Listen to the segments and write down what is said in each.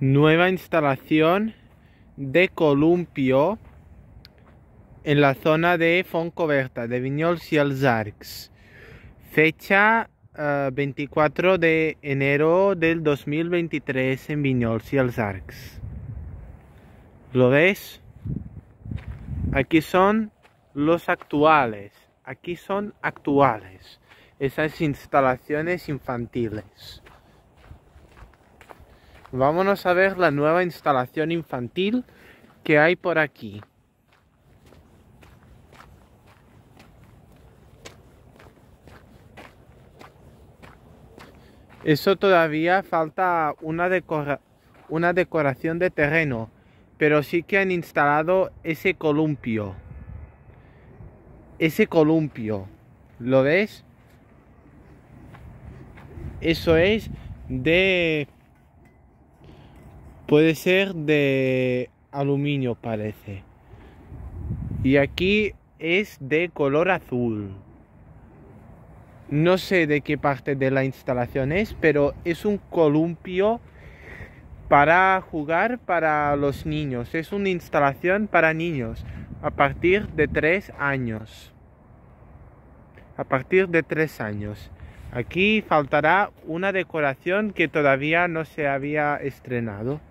nueva instalación de columpio en la zona de Foncoberta, de Viñols y Alzarx. Fecha 24 eh, de enero del 2023 en Viñols y Alzarx. ¿Lo ves? Aquí son los actuales. Aquí son actuales. Esas instalaciones infantiles. Vámonos a ver la nueva instalación infantil que hay por aquí. Eso todavía falta una, una decoración de terreno, pero sí que han instalado ese columpio. Ese columpio, ¿lo ves? Eso es de Puede ser de aluminio parece. Y aquí es de color azul. No sé de qué parte de la instalación es, pero es un columpio para jugar para los niños. Es una instalación para niños a partir de tres años. A partir de tres años. Aquí faltará una decoración que todavía no se había estrenado.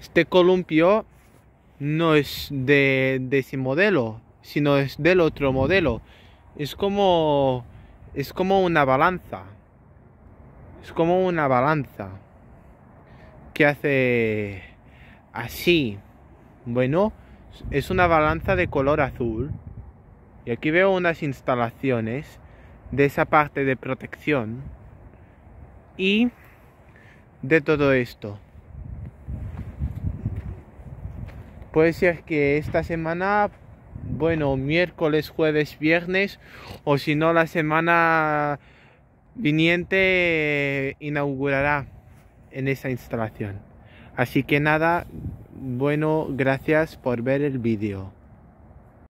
Este columpio no es de, ese modelo, sino es del otro modelo. Es como, es como una balanza. Es como una balanza que hace así. Bueno, es una balanza de color azul. Y aquí veo unas instalaciones de esa parte de protección y de todo esto. Puede ser que esta semana, bueno, miércoles, jueves, viernes, o si no, la semana viniente inaugurará en esa instalación. Así que nada, bueno, gracias por ver el vídeo.